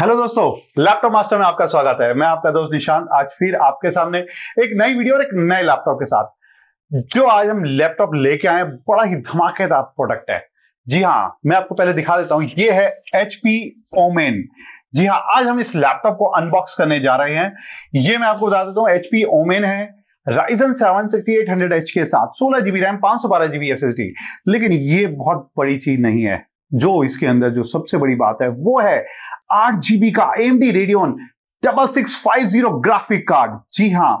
hello दोस्तों laptop master में आपका स्वागत है मैं आपका दोस्त निशांत आज फिर आपके सामने एक नई वीडियो और एक नए लैपटॉप के साथ जो आज हम लैपटॉप लेके आए बड़ा ही धमाकेदार प्रोडक्ट है जी हाँ मैं आपको पहले दिखा देता हूं ये है एच पी ओमेन जी हाँ आज हम इस लैपटॉप को अनबॉक्स करने जा रहे हैं ये मैं आपको बता देता हूँ एच पी ओमेन है Ryzen seven sixty eight hundred H के साथ सोलह जीबी रैम पांच सौ बारह जीबी एस लेकिन ये बहुत बड़ी चीज नहीं है जो इसके अंदर जो सबसे बड़ी बात है वो है आठ जीबी का M D Radeon double six five zero graphic card जी हाँ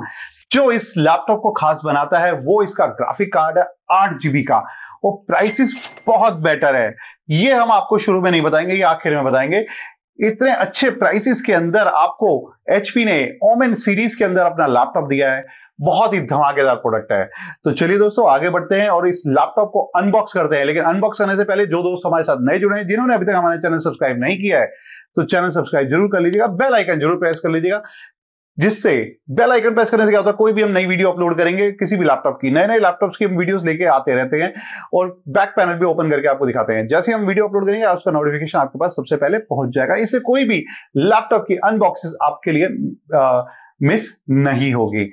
जो इस लैपटॉप को खास बनाता है वो इसका ग्राफिक कार्ड है आठ जीबी का वो प्राइसिस बहुत बेटर है ये हम आपको शुरू में नहीं बताएंगे ये आखिर में बताएंगे इतने अच्छे प्राइसिस के अंदर आपको एचपी ने ओमेन सीरीज के अंदर अपना लैपटॉप दिया है बहुत ही धमाकेदार प्रोडक्ट है तो चलिए दोस्तों आगे बढ़ते हैं और इस लैपटॉप को अनबॉक्स करते हैं लेकिन अनबॉक्स करने से पहले जो दोस्त हमारे साथ नए जुड़े हैं जिन्होंने अभी तक हमारे चैनल सब्सक्राइब नहीं किया है तो चैनल सब्सक्राइब जरूर कर लीजिएगा बेल आइकन जरूर प्रेस कर लीजिएगा जिससे बेल आइकन प्रेस करने से क्या होता है कोई भी हम नई वीडियो अपलोड करेंगे किसी भी लैपटॉप की नए नए लैपटॉप्स की हम वीडियोस लेके आते रहते हैं और बैक पैनल भी ओपन करके आपको दिखाते हैं जैसे हम वीडियो अपलोड करेंगे उसका नोटिफिकेशन आपके पास सबसे पहले पहुंच जाएगा इससे कोई भी लैपटॉप की अनबॉक्सिस आपके लिए आ, मिस नहीं होगी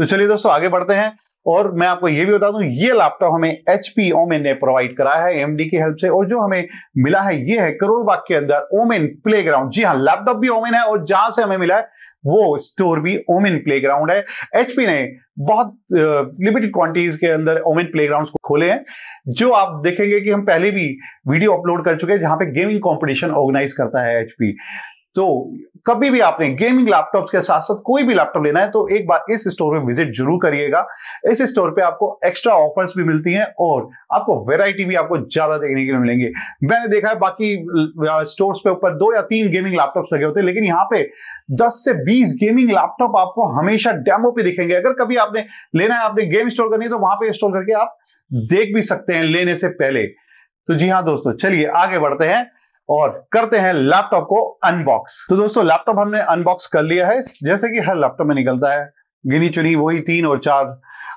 तो चलिए दोस्तों आगे बढ़ते हैं और मैं आपको ये भी बता दूं ये लैपटॉप हमें एचपी ओमेन ने प्रोवाइड कराया है एमडी की हेल्प से और जो हमें मिला है ये है बाग के अंदर ओमेन प्लेग्राउंड जी हाँ लैपटॉप भी ओमेन है और जहां से हमें मिला है वो स्टोर भी ओमेन प्लेग्राउंड है एचपी ने बहुत लिमिटेड क्वांटिटीज के अंदर ओमेन प्लेग्राउंड्स को खोले हैं जो आप देखेंगे कि हम पहले भी वीडियो अपलोड कर चुके हैं जहां पे गेमिंग कंपटीशन ऑर्गेनाइज करता है एचपी तो कभी भी आपने गेमिंग लैपटॉप के साथ साथ कोई भी लैपटॉप लेना है तो एक बार इस स्टोर में विजिट जरूर करिएगा इस स्टोर पे आपको एक्स्ट्रा ऑफर्स भी मिलती हैं और आपको वैरायटी भी आपको ज्यादा देखने के लिए मिलेंगे मैंने देखा है बाकी स्टोर्स पे ऊपर दो या तीन गेमिंग लैपटॉप लगे होते हैं लेकिन यहाँ पे दस से बीस गेमिंग लैपटॉप आपको हमेशा डेमो पे दिखेंगे अगर कभी आपने लेना है आपने गेम स्टोर करनी है तो वहां पर स्टोर करके आप देख भी सकते हैं लेने से पहले तो जी हाँ दोस्तों चलिए आगे बढ़ते हैं और करते हैं लैपटॉप को अनबॉक्स तो दोस्तों लैपटॉप हमने अनबॉक्स कर लिया है जैसे कि हर लैपटॉप में निकलता है गिनी चुनी वही तीन और चार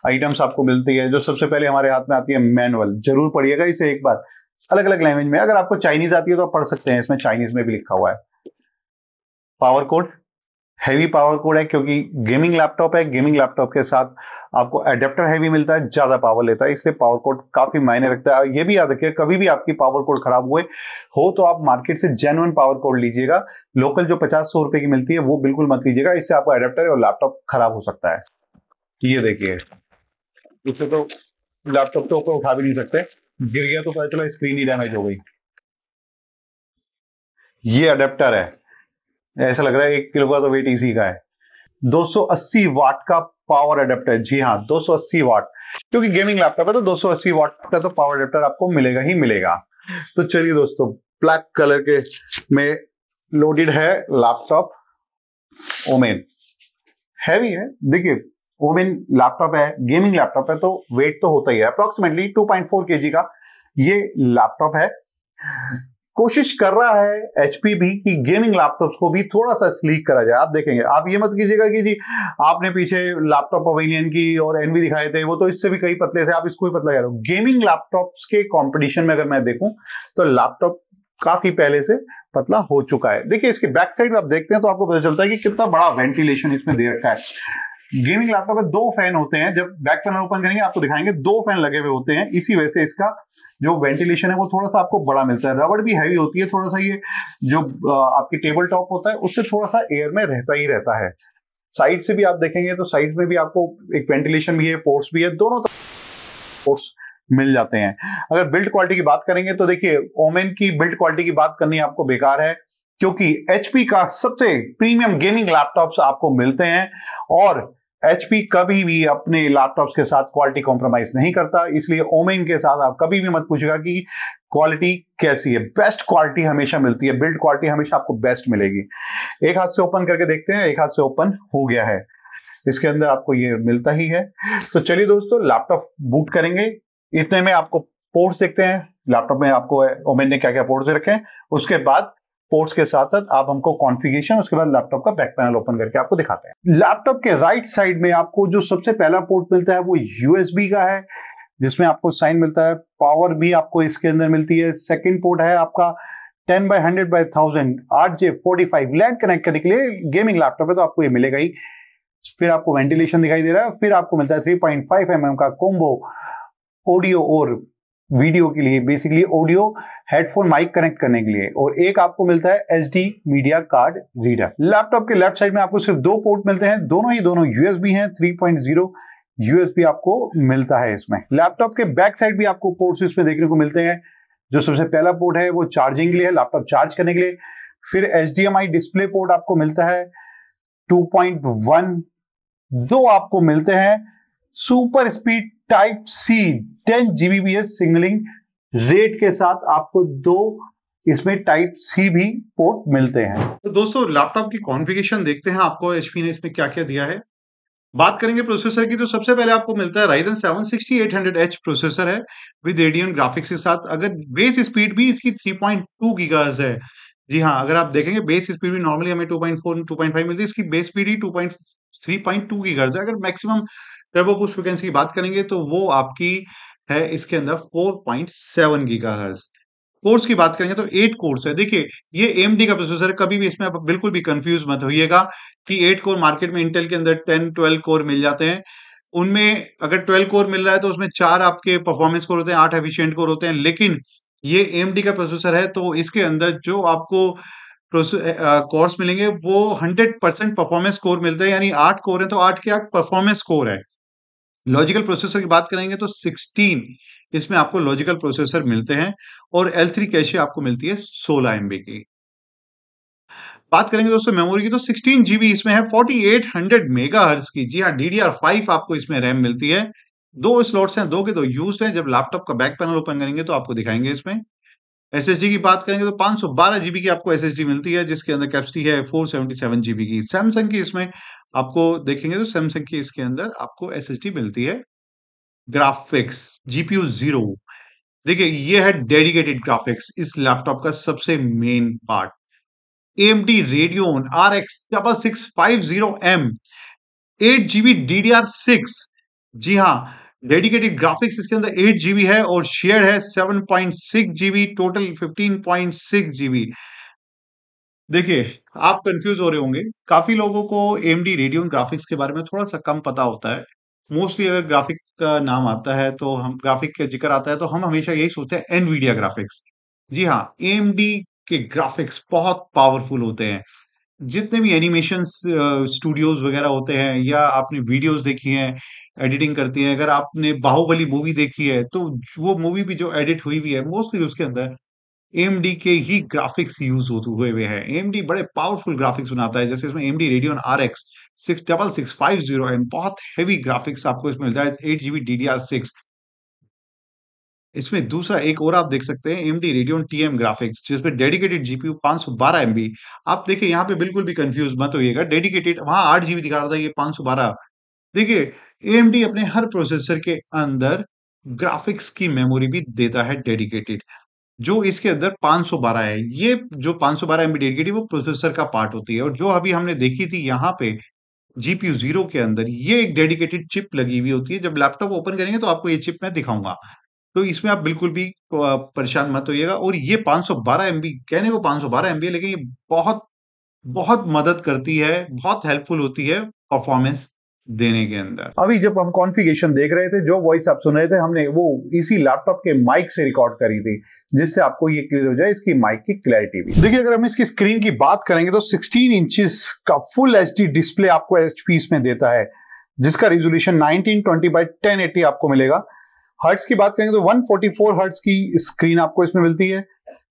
आइटम्स आपको मिलती है जो सबसे पहले हमारे हाथ में आती है मैनुअल जरूर पढ़िएगा इसे एक बार अलग अलग लैंग्वेज में अगर आपको चाइनीज आती है तो आप पढ़ सकते हैं इसमें चाइनीज में भी लिखा हुआ है power code heavy power code है क्योंकि गेमिंग लैपटॉप है गेमिंग लैपटॉप के साथ आपको एडेप्टर हैवी मिलता है ज़्यादा पावर लेता है इसलिए पावर कोड काफ़ी मायने रखता है ये भी याद रखिए कभी भी आपकी पावर कोड खराब हुए हो तो आप मार्केट से जेनुअन पावर कोड लीजिएगा लोकल जो पचास सौ रुपए की मिलती है वो बिल्कुल मत लीजिएगा इससे आपको अडेप्टर और लैपटॉप खराब हो सकता है ये देखिए इससे तो लैपटॉप तो ऊपर उठा भी नहीं सकते गिर गया तो पता चला स्क्रीन ही डैमेज हो गई ये अडेप्टर है ऐसा लग रहा है एक किलो का तो वेट इसी का है 280 वाट का पावर अडेप्टर जी हाँ 280 वाट क्योंकि गेमिंग लैपटॉप है तो 280 वाट का तो पावर अडेप्टर आपको मिलेगा ही मिलेगा तो चलिए दोस्तों ब्लैक कलर के में लोडेड है लैपटॉप ओमेन हैवी है देखिए ओमेन लैपटॉप है गेमिंग लैपटॉप है तो वेट तो होता ही है अप्रोक्सीमेटली 2.4 पॉइंट का ये लैपटॉप है कोशिश कर रहा है एचपी भी कि गेमिंग लैपटॉप्स को भी थोड़ा सा स्लीक करा जाए आप देखेंगे आप ये मत कीजिएगा कि जी आपने पीछे लैपटॉप पवेलियन की और एनवी दिखाए थे वो तो इससे भी कई पतले थे आप इसको ही पतला कह रहे हो गेमिंग लैपटॉप्स के कॉम्पिटिशन में अगर मैं देखूं तो लैपटॉप काफी पहले से पतला हो चुका है देखिए इसके बैक साइड आप देखते हैं तो आपको पता चलता है कि कितना बड़ा वेंटिलेशन इसमें दे रखा है गेमिंग लैपटॉप में दो फैन होते हैं जब बैक फैन ओपन करेंगे आपको दिखाएंगे दो फैन लगे हुए होते हैं इसी वजह से इसका जो वेंटिलेशन है वो थोड़ा सा आपको बड़ा मिलता है रबड़ भी हैवी होती है थोड़ा सा ये जो आपके टेबल टॉप होता है उससे थोड़ा सा एयर में रहता ही रहता है साइड से भी आप देखेंगे तो साइड में भी आपको एक वेंटिलेशन भी है पोर्ट्स भी है दोनों पोर्ट्स मिल जाते हैं अगर बिल्ड क्वालिटी की बात करेंगे तो देखिए ओमेन की बिल्ड क्वालिटी की बात करनी आपको बेकार है क्योंकि एचपी का सबसे प्रीमियम गेमिंग लैपटॉप्स आपको मिलते हैं और एचपी कभी भी अपने लैपटॉप्स के साथ क्वालिटी कॉम्प्रोमाइज नहीं करता इसलिए ओमेन के साथ आप कभी भी मत पूछेगा कि क्वालिटी कैसी है बेस्ट क्वालिटी हमेशा मिलती है बिल्ड क्वालिटी हमेशा आपको बेस्ट मिलेगी एक हाथ से ओपन करके देखते हैं एक हाथ से ओपन हो गया है इसके अंदर आपको ये मिलता ही है तो चलिए दोस्तों लैपटॉप बूट करेंगे इतने में आपको पोर्ट्स देखते हैं लैपटॉप में आपको ओमेन ने क्या क्या पोर्ट्स रखे हैं उसके बाद पोर्ट्स के साथ साथ आप हमको कॉन्फ़िगरेशन उसके बाद लैपटॉप का बैक पैनल ओपन करके आपको दिखाते हैं लैपटॉप के राइट साइड में आपको जो सबसे पहला पोर्ट मिलता है वो यूएसबी का है जिसमें आपको साइन मिलता है पावर भी आपको इसके अंदर मिलती है सेकेंड पोर्ट है आपका ten by hundred by thousand आठ J forty five LAN connect करने के लिए गेमिंग लैपटॉप है तो आपको ये मिलेगा ही फिर आपको वेंटिलेशन दिखाई दे रहा है फिर आपको मिलता है three point five M M का कोम्बो ऑडियो और वीडियो के लिए basically audio headphone mic connect करने के लिए और एक आपको मिलता है H media card reader laptop के लेफ्ट साइड में आपको सिर्फ दो पोर्ट मिलते हैं दोनों ही दोनों यूएसबी हैं 3.0 पॉइंट यूएसबी आपको मिलता है इसमें लैपटॉप के बैक साइड भी आपको पोर्ट्स इसमें देखने को मिलते हैं जो सबसे पहला पोर्ट है वो चार्जिंग के लिए है लैपटॉप चार्ज करने के लिए फिर एच डिस्प्ले पोर्ट आपको मिलता है टू दो आपको मिलते हैं super speed type C ten Gbps signalling rate के साथ आपको दो इसमें टाइप सी भी पोर्ट मिलते हैं तो दोस्तों लैपटॉप की कॉन्फ़िगरेशन देखते हैं आपको एचपी ने इसमें क्या क्या दिया है बात करेंगे प्रोसेसर की तो सबसे पहले आपको मिलता है Ryzen seven sixty eight hundred H processor है विद रेडियन ग्राफिक्स के साथ अगर बेस स्पीड भी इसकी थ्री पॉइंट टू गीगाज है जी हाँ अगर आप देखेंगे बेस स्पीड भी नॉर्मली हमें two two point four point five मिलती है इसकी बेस स्पीड ही two point point three 2.3.2 gigahertz है अगर मैक्सिमम वो पुश फ्रिक्वेंसी की बात करेंगे तो वो आपकी है इसके अंदर 4.7 पॉइंट सेवन कोर्स की बात करेंगे तो एट कोर्स है देखिए ये एम का प्रोसेसर कभी भी इसमें आप बिल्कुल भी कंफ्यूज मत होइएगा कि एट कोर मार्केट में इंटेल के अंदर टेन ट्वेल्व कोर मिल जाते हैं उनमें अगर ट्वेल्व कोर मिल रहा है तो उसमें चार आपके परफॉर्मेंस कोर होते हैं आठ एफिशियंट कोर होते हैं लेकिन ये एम का प्रोसेसर है तो इसके अंदर जो आपको कोर्स मिलेंगे वो हंड्रेड परसेंट परफॉर्मेंस कोर मिलते हैं यानी आठ कोर है तो आठ के आठ परफॉर्मेंस कोर है लॉजिकल प्रोसेसर की बात करेंगे तो 16 इसमें आपको लॉजिकल प्रोसेसर मिलते हैं और L3 कैशे आपको मिलती है 16 एमबी की बात करेंगे दोस्तों मेमोरी की तो 16 जीबी इसमें है 4800 मेगाहर्ट्ज की जी हाँ डी आपको इसमें रैम मिलती है दो स्लॉट्स हैं दो के दो यूज हैं जब लैपटॉप का बैक पैनल ओपन करेंगे तो आपको दिखाएंगे इसमें एस की बात करेंगे तो पाँच सौ बारह जीबी की आपको एस मिलती है जिसके अंदर कैपेसिटी है फोर सेवेंटी सेवन जीबी की सैमसंग की इसमें आपको देखेंगे तो सैमसंग की इसके अंदर आपको एस मिलती है ग्राफिक्स जीपीयू जीरो देखिए ये है डेडिकेटेड ग्राफिक्स इस लैपटॉप का सबसे main part M D Radeon R X double six AMD Radeon RX 6650M 8GB DDR6 जी हाँ डेडिकेटेड ग्राफिक्स इसके अंदर एट जीबी है और शेयर है seven point six GB total fifteen point six GB देखिए आप कंफ्यूज हो रहे होंगे काफी लोगों को एम डी रेडियो ग्राफिक्स के बारे में थोड़ा सा कम पता होता है मोस्टली अगर ग्राफिक का नाम आता है तो हम ग्राफिक का जिक्र आता है तो हम हमेशा यही सोचते हैं एनवीडिया ग्राफिक्स जी हाँ एम के ग्राफिक्स बहुत पावरफुल होते हैं जितने भी एनिमेशन स्टूडियोज वगैरह होते हैं या आपने वीडियोस देखी हैं एडिटिंग करती हैं अगर आपने बाहुबली मूवी देखी है तो वो मूवी भी जो एडिट हुई हुई है मोस्टली उसके अंदर एम के ही ग्राफिक्स यूज होते हुए हुए हैं एम बड़े पावरफुल ग्राफिक्स बनाता है जैसे इसमें Radeon R X six double six five zero M बहुत हैवी ग्राफिक्स आपको इसमें मिलता है eight GB D D R six इसमें दूसरा एक और आप देख सकते हैं एमडी रेडियो टीएम ग्राफिक्स जिसमें डेडिकेटेड जीपीयू 512 एमबी आप देखिए यहाँ पे बिल्कुल भी कंफ्यूज मत होइएगा डेडिकेटेड वहां आठ जीबी दिखा रहा था ये 512 देखिए एएमडी अपने हर प्रोसेसर के अंदर ग्राफिक्स की मेमोरी भी देता है डेडिकेटेड जो इसके अंदर 512 है ये जो 512 एमबी डेडिकेटेड वो प्रोसेसर का पार्ट होती है और जो अभी हमने देखी थी यहाँ पे जीपीयू जीरो के अंदर ये एक डेडिकेटेड चिप लगी हुई होती है जब लैपटॉप ओपन करेंगे तो आपको ये चिप मैं दिखाऊंगा तो इसमें आप बिल्कुल भी परेशान मत होइएगा और ये 512 एमबी कहने को 512 एमबी है लेकिन ये बहुत बहुत मदद करती है बहुत हेल्पफुल होती है परफॉर्मेंस देने के अंदर अभी जब हम कॉन्फ़िगरेशन देख रहे थे जो वॉइस आप सुन रहे थे हमने वो इसी लैपटॉप के माइक से रिकॉर्ड करी थी जिससे आपको ये क्लियर हो जाए इसकी माइक की क्लैरिटी भी देखिए अगर हम इसकी स्क्रीन की बात करेंगे तो 16 इंचेस का फुल एच डिस्प्ले आपको एच में देता है जिसका रेजोल्यूशन 1920 बाई एटी आपको मिलेगा हर्ट्स की बात करेंगे तो 144 फोर्टी हर्ट्स की स्क्रीन आपको इसमें मिलती है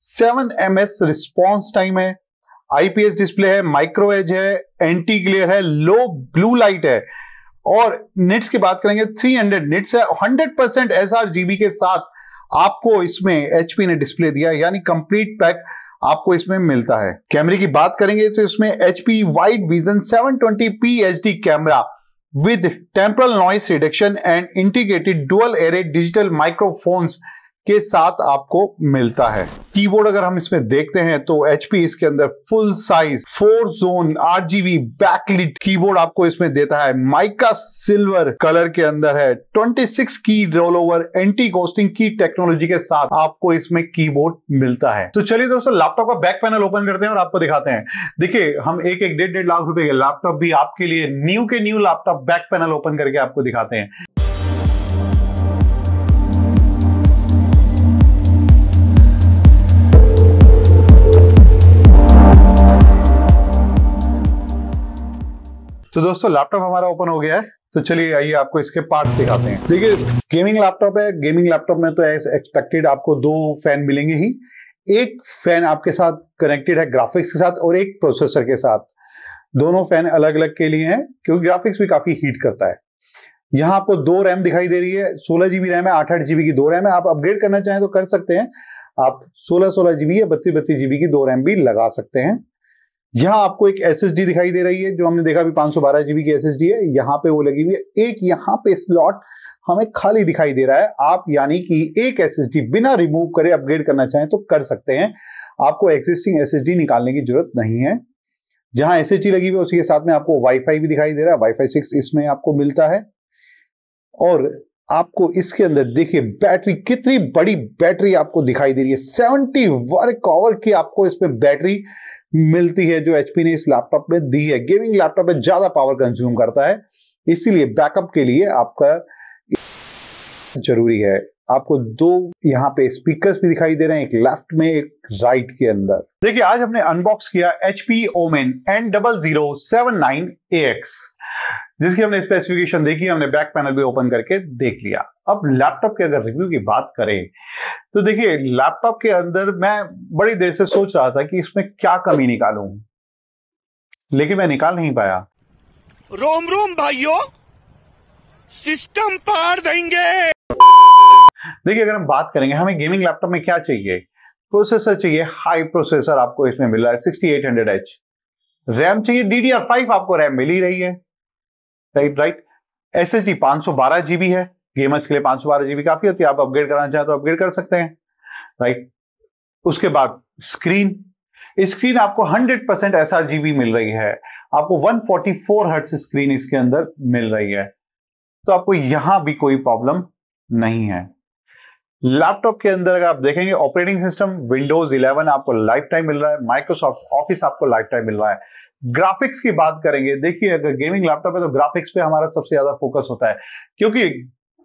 7 एम एस रिस्पॉन्स टाइम है आईपीएस डिस्प्ले है माइक्रो एज है एंटी ग्लेयर है लो ब्लू लाइट है और निट्स की बात करेंगे 300 निट्स है हंड्रेड परसेंट एस के साथ आपको इसमें एचपी ने डिस्प्ले दिया यानी कंप्लीट पैक आपको इसमें मिलता है कैमरे की बात करेंगे तो इसमें HP wide vision seven twenty P H D camera With temporal noise reduction and integrated dual array digital microphones के साथ आपको मिलता है कीबोर्ड अगर हम इसमें देखते हैं तो एचपी इसके अंदर full size four zone RGB backlit keyboard आपको इसमें देता है माइका सिल्वर कलर के अंदर है 26 key roll over anti ghosting की टेक्नोलॉजी के साथ आपको इसमें कीबोर्ड मिलता है तो चलिए दोस्तों लैपटॉप का बैक पैनल ओपन करते हैं और आपको दिखाते हैं देखिए हम एक एक डेढ़ डेढ़ लाख रुपए के लैपटॉप भी आपके लिए न्यू के new laptop back panel open करके आपको दिखाते हैं तो दोस्तों लैपटॉप हमारा ओपन हो गया है तो चलिए आइए आपको इसके पार्ट दिखाते हैं देखिए गेमिंग लैपटॉप है गेमिंग लैपटॉप में तो एज एक्सपेक्टेड आपको दो फैन मिलेंगे ही एक फैन आपके साथ कनेक्टेड है ग्राफिक्स के साथ और एक प्रोसेसर के साथ दोनों फैन अलग अलग के लिए हैं क्योंकि ग्राफिक्स भी काफी हीट करता है यहाँ आपको दो रैम दिखाई दे रही है सोलह जीबी रैम है आठ आठ जीबी की दो रैम है आप अपग्रेड करना चाहें तो कर सकते हैं आप सोलह सोलह जीबी या बत्तीस बत्तीस जीबी की दो रैम भी लगा सकते हैं यहाँ आपको एक एस दिखाई दे रही है जो हमने देखा अभी पांच सौ बारह जीबी की एस है यहाँ पे वो लगी हुई है एक यहां पे स्लॉट हमें खाली दिखाई दे रहा है आप यानी कि एक एस बिना रिमूव करे अपग्रेड करना चाहें तो कर सकते हैं आपको एग्जिस्टिंग एस निकालने की जरूरत नहीं है जहां एस लगी हुई है उसी के साथ में आपको वाईफाई भी दिखाई दे रहा है वाईफाई सिक्स इसमें आपको मिलता है और आपको इसके अंदर देखिए बैटरी कितनी बड़ी बैटरी आपको दिखाई दे रही है सेवनटी वर्क आवर की आपको इसमें बैटरी मिलती है जो एचपी ने इस लैपटॉप में दी है गेमिंग लैपटॉप में ज्यादा पावर कंज्यूम करता है इसीलिए बैकअप के लिए आपका जरूरी है आपको दो यहाँ पे स्पीकर्स भी दिखाई दे रहे हैं एक लेफ्ट में एक राइट के अंदर देखिए आज हमने अनबॉक्स किया H P Omen N double zero seven nine A X जिसकी हमने स्पेसिफिकेशन देखी हमने बैक पैनल भी ओपन करके देख लिया अब लैपटॉप के अगर रिव्यू की बात करें तो देखिए लैपटॉप के अंदर मैं बड़ी देर से सोच रहा था कि इसमें क्या कमी निकालूं लेकिन मैं निकाल नहीं पाया रोम रोम भाइयों सिस्टम पार देंगे देखिए अगर हम बात करेंगे हमें गेमिंग लैपटॉप में क्या चाहिए प्रोसेसर चाहिए हाई प्रोसेसर आपको इसमें मिल रहा है sixty eight hundred H RAM चाहिए आर फाइव आपको रैम मिल ही रही है write write S S D पांच सौ बारह जीबी है गेमर्स के लिए पांच सौ बारह जीबी काफी होती है आप अपग्रेड कराना चाहें तो अपग्रेड कर सकते हैं राइट उसके बाद स्क्रीन स्क्रीन आपको 100 परसेंट एस मिल रही है आपको 144 फोर्टी स्क्रीन इसके अंदर मिल रही है तो आपको यहां भी कोई प्रॉब्लम नहीं है लैपटॉप के अंदर अगर आप देखेंगे ऑपरेटिंग सिस्टम विंडोज 11 आपको लाइफ टाइम मिल रहा है माइक्रोसॉफ्ट ऑफिस आपको लाइफ टाइम मिल रहा है ग्राफिक्स की बात करेंगे देखिए अगर गेमिंग लैपटॉप है तो ग्राफिक्स पे हमारा सबसे ज्यादा फोकस होता है क्योंकि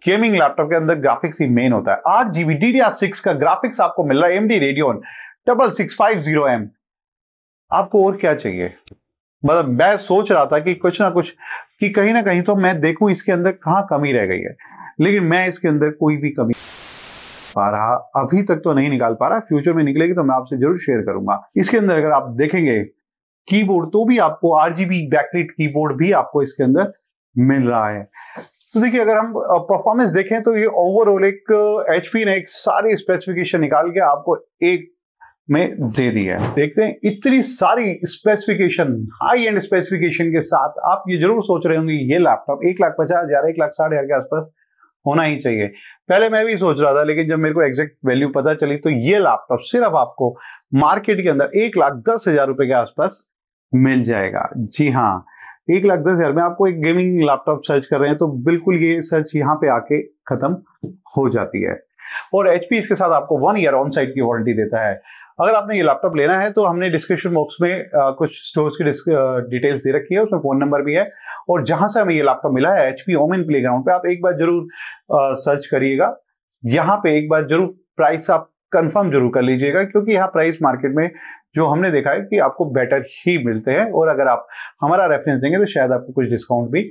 गेमिंग लैपटॉप के अंदर ग्राफिक्स ही मेन होता है आठ जीबी डी सिक्स का ग्राफिक्स आपको मिल रहा है MD Radeon double six five zero M आपको और क्या चाहिए मतलब मैं सोच रहा था कि कुछ ना कुछ कि कहीं ना कहीं तो मैं देखूं इसके अंदर कहाँ कमी रह गई है लेकिन मैं इसके अंदर कोई भी कमी पा रहा अभी तक तो नहीं निकाल पा रहा फ्यूचर में निकलेगी तो मैं आपसे जरूर शेयर करूंगा इसके अंदर अगर आप देखेंगे कीबोर्ड तो भी आपको आरजीबी बैकलिट कीबोर्ड भी आपको इसके अंदर मिल रहा है तो देखिए अगर हम परफॉर्मेंस देखें तो ये ओवरऑल एक एचपी ने एक सारी स्पेसिफिकेशन निकाल के आपको एक में दे दी है देखते हैं इतनी सारी स्पेसिफिकेशन हाई एंड स्पेसिफिकेशन के साथ आप ये जरूर सोच रहे होंगे ये लैपटॉप एक लाख पचास हजार एक लाख साठ हजार के आसपास होना ही चाहिए पहले मैं भी सोच रहा था लेकिन जब मेरे को एग्जैक्ट वैल्यू पता चली तो ये लैपटॉप सिर्फ आपको मार्केट के अंदर एक लाख दस हजार रुपए के आसपास मिल जाएगा जी हाँ एक लाख दस हजार में आपको एक गेमिंग लैपटॉप सर्च कर रहे हैं तो बिल्कुल ये सर्च यहाँ पे आके खत्म हो जाती है और एचपी इसके साथ आपको वन ईयर ऑन साइट की वारंटी देता है अगर आपने ये लैपटॉप लेना है तो हमने डिस्क्रिप्शन बॉक्स में आ, कुछ स्टोर्स की डिटेल्स दे रखी है उसमें फोन नंबर भी है और जहां से हमें ये लैपटॉप मिला है HP Omen in playground आप एक बार जरूर आ, सर्च करिएगा यहाँ पे एक बार जरूर प्राइस आप कंफर्म जरूर कर लीजिएगा क्योंकि यहाँ प्राइस मार्केट में जो हमने देखा है कि आपको बेटर ही मिलते हैं और अगर आप हमारा रेफरेंस देंगे तो शायद आपको कुछ डिस्काउंट भी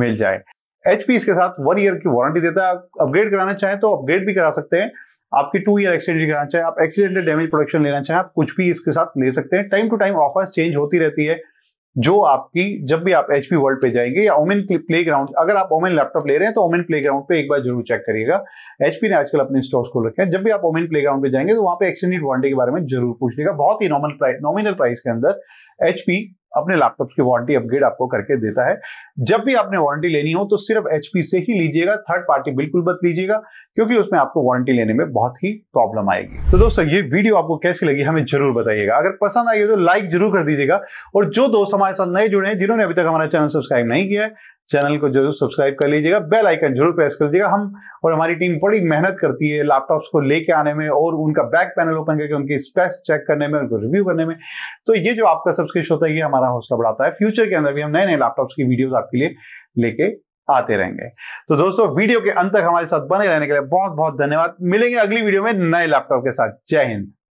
मिल जाए एच इसके साथ वन ईयर की वारंटी देता है अपग्रेड कराना चाहें तो अपग्रेड भी करा सकते हैं आपकी टू ईयर एक्सटेंड कराना चाहें आप एक्सीडेंटल डैमेज प्रोडक्शन लेना चाहें आप कुछ भी इसके साथ ले सकते हैं time to time offers change होती रहती है जो आपकी जब भी आप एचपी वर्ल्ड पे जाएंगे या ओमेन प्ले ग्राउंड अगर आप ओमेन लैपटॉप ले रहे हैं तो ओमेन प्ले ग्राउंड पे एक बार जरूर चेक करिएगा एचपी ने आजकल अपने स्टोर्स खोल रखे हैं जब भी आप ओमेन प्ले ग्राउंड पे जाएंगे तो वहां पे एक्सटेंडेड वारंटी के बारे में जरूर पूछ लेगा बहुत ही नॉर्मल प्राइस नॉमिनल प्राइस के अंदर एचपी अपने लैपटॉप की वारंटी अपग्रेड आपको करके देता है जब भी आपने वारंटी लेनी हो तो सिर्फ एचपी से ही लीजिएगा थर्ड पार्टी बिल्कुल मत लीजिएगा क्योंकि उसमें आपको वारंटी लेने में बहुत ही प्रॉब्लम आएगी तो दोस्तों ये वीडियो आपको कैसी लगी हमें जरूर बताइएगा अगर पसंद आई हो तो लाइक जरूर कर दीजिएगा और जो दोस्त हमारे साथ नए जुड़े हैं जिन्होंने अभी तक हमारा चैनल सब्सक्राइब नहीं किया है चैनल को जरूर सब्सक्राइब कर लीजिएगा बेल आइकन जरूर प्रेस कर दीजिएगा हम और हमारी टीम बड़ी मेहनत करती है लैपटॉप्स को लेके आने में और उनका बैक पैनल ओपन करके उनकी स्पेस चेक करने में उनको रिव्यू करने में तो ये जो आपका सब्सक्रिप्शन होता है ये हमारा हौसला बढ़ाता है फ्यूचर के अंदर भी हम नए नए लैपटॉप्स की वीडियोज आपके लिए लेके आते रहेंगे तो दोस्तों वीडियो के अंत तक हमारे साथ बने रहने के लिए बहुत बहुत धन्यवाद मिलेंगे अगली वीडियो में नए लैपटॉप के साथ जय हिंद